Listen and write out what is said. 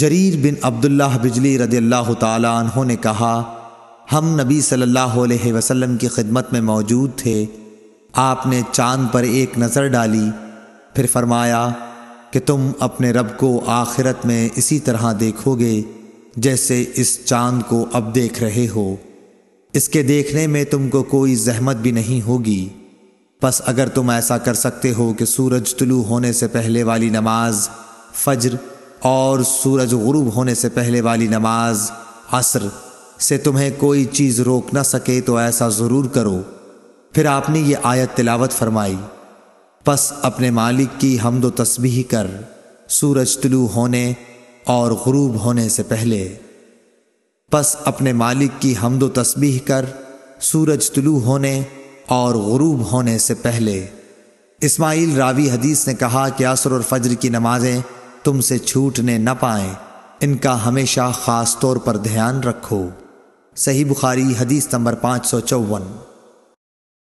जरीर बिन अब्दुल्लाह बिजली रदी अल्लाह तहों ने कहा हम नबी सल्लल्लाहु अलैहि वसल्लम की खिदमत में मौजूद थे आपने चांद पर एक नज़र डाली फिर फरमाया कि तुम अपने रब को आखिरत में इसी तरह देखोगे जैसे इस चांद को अब देख रहे हो इसके देखने में तुमको कोई जहमत भी नहीं होगी बस अगर तुम ऐसा कर सकते हो कि सूरज तुलू होने से पहले वाली नमाज फज्र और सूरज गुरूब होने से पहले वाली नमाज असर से तुम्हें कोई चीज़ रोक ना सके तो ऐसा ज़रूर करो फिर आपने ये आयत तिलावत फरमाई बस अपने मालिक की हमदो तस्बीह कर सूरज तुलु होने और गुरूब होने से पहले बस अपने मालिक की हमदो तस्बी कर सूरज तुलु होने और गुरूब होने से पहले इस्माइल रावी हदीस ने कहा कि असर और फज्र की नमाज़ें तुमसे छूटने न पाए इनका हमेशा ख़ास तौर पर ध्यान रखो सही बुखारी हदीस नंबर पाँच सौ चौवन